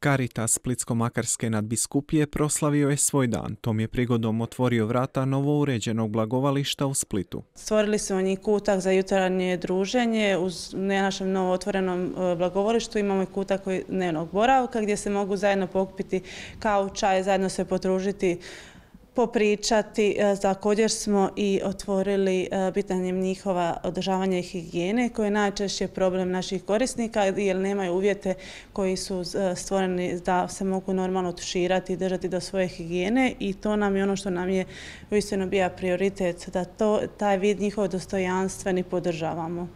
Karitas Splitsko-Makarske nadbiskupije proslavio je svoj dan. Tom je prigodom otvorio vrata novo uređenog blagovališta u Splitu. Stvorili smo njih kutak za jutarnje druženje. U našem novo otvorenom e, blagovalištu imamo i kutak dnevnog boravka gdje se mogu zajedno pokupiti kao čaj, zajedno se potružiti popričati. E, također smo i otvorili e, pitanjem njihova održavanja i higijene koje je najčešće problem naših korisnika jer nemaju uvjete koji su e, stvoreni da se mogu normalno tuširati i držati do svoje higijene i to nam je ono što nam je uistinu bio prioritet da to, taj vid njihov dostojanstveni podržavamo.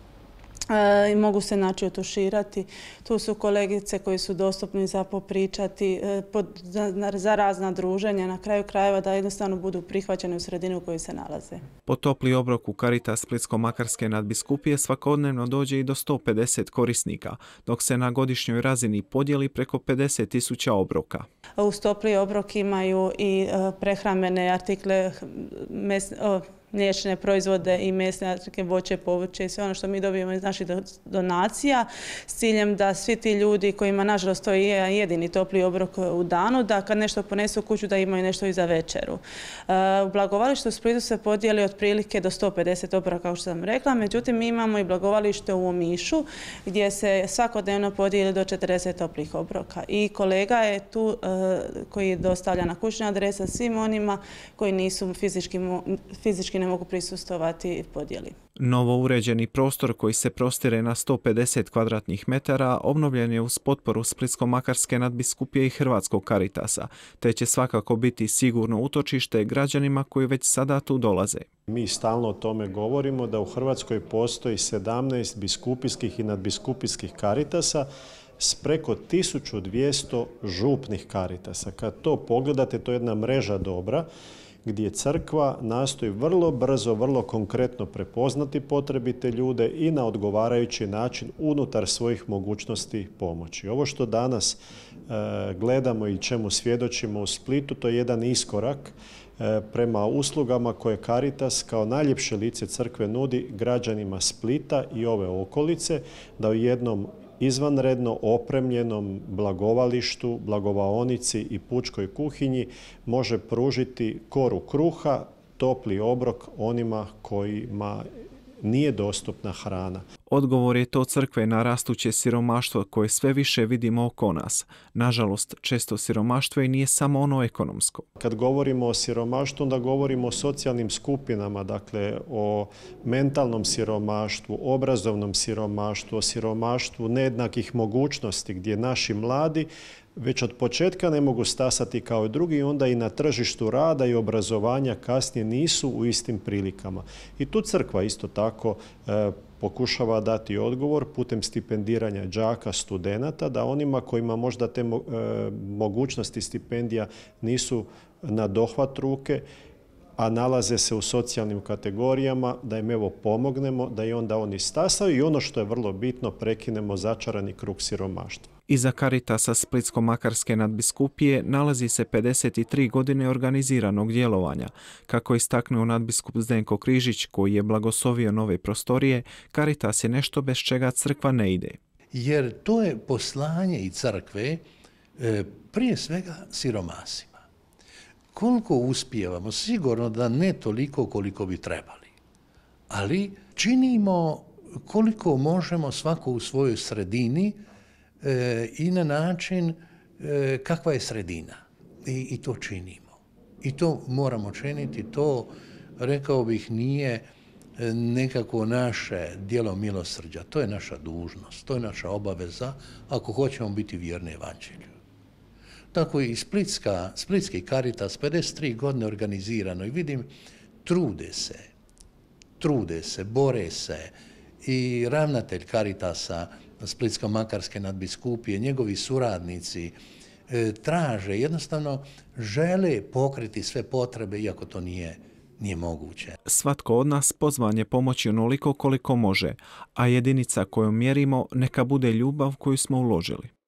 E, i mogu se naći otuširati. Tu su kolegice koji su dostupni za popričati, e, za razna druženja, na kraju krajeva da jednostavno budu prihvaćene u sredini u kojoj se nalaze. Po topli obrok u Splitsko-Makarske nadbiskupije svakodnevno dođe i do 150 korisnika, dok se na godišnjoj razini podijeli preko 50 tisuća obroka. Uz topli obrok imaju i e, prehramene artikle, mliječne proizvode i mesne atrike, voće, povrće i sve ono što mi dobijemo iz naših donacija s ciljem da svi ti ljudi kojima nažalost to je jedini topli obrok u danu, da kad nešto ponesu u kuću da imaju nešto i za večeru. E, u blagovalištu u Splitu se podijeli otprilike do 150 obroka, kao što sam rekla, međutim mi imamo i blagovalište u Omišu gdje se svakodnevno podijeli do 40 toplih obroka i kolega je tu e, koji dostavlja na kućne adrese svim onima koji nisu fizički, fizički ne mogu prisustovati podjeli. Novo uređeni prostor koji se prostire na 150 kvadratnih metara obnovljen je uz potporu Splitsko-Makarske nadbiskupije i Hrvatskog Karitasa, te će svakako biti sigurno utočište građanima koji već sada tu dolaze. Mi stalno o tome govorimo da u Hrvatskoj postoji 17 biskupijskih i nadbiskupijskih karitasa s preko 1200 župnih karitasa. Kad to pogledate, to je jedna mreža dobra gdje crkva nastoji vrlo brzo, vrlo konkretno prepoznati potrebite ljude i na odgovarajući način unutar svojih mogućnosti pomoći. Ovo što danas e, gledamo i čemu svjedočimo u Splitu, to je jedan iskorak e, prema uslugama koje Caritas kao najljepše lice crkve nudi građanima Splita i ove okolice da u jednom izvanredno opremljenom blagovalištu, blagovaonici i pučkoj kuhinji može pružiti koru kruha, topli obrok onima kojima nije dostupna hrana. Odgovor je to crkve na rastuće siromaštvo koje sve više vidimo oko nas. Nažalost, često siromaštvo i nije samo ono ekonomsko. Kad govorimo o siromaštvu, onda govorimo o socijalnim skupinama, dakle o mentalnom siromaštvu, obrazovnom siromaštvu, o siromaštvu nejednakih mogućnosti gdje naši mladi već od početka ne mogu stasati kao i drugi, onda i na tržištu rada i obrazovanja kasnije nisu u istim prilikama. I tu crkva isto tako e, pokušava dati odgovor putem stipendiranja đaka, studenata, da onima kojima možda te e, mogućnosti stipendija nisu na dohvat ruke, a nalaze se u socijalnim kategorijama, da im evo pomognemo, da i onda oni stasaju i ono što je vrlo bitno, prekinemo začarani krug siromaštva. Iza Karitasa Splitsko-Makarske nadbiskupije nalazi se 53 godine organiziranog djelovanja. Kako istaknuo nadbiskup Zdenko Križić, koji je blagosovio nove prostorije, Karitas je nešto bez čega crkva ne ide. Jer to je poslanje i crkve, e, prije svega siromasi. Koliko uspijevamo? Sigurno da ne toliko koliko bi trebali. Ali činimo koliko možemo svako u svojoj sredini eh, i na način eh, kakva je sredina. I, I to činimo. I to moramo činiti. To, rekao bih, nije eh, nekako naše djelo milosrđa. To je naša dužnost, to je naša obaveza ako hoćemo biti vjerni evanđelju. Tako i Splitska, Splitski Caritas 53 godine organizirano i vidim trude se, trude se, bore se i ravnatelj Caritasa Splitsko-Makarske nadbiskupije, njegovi suradnici e, traže, jednostavno žele pokriti sve potrebe iako to nije nije moguće. Svatko od nas pozvan je pomoći onoliko koliko može, a jedinica koju mjerimo neka bude ljubav koju smo uložili.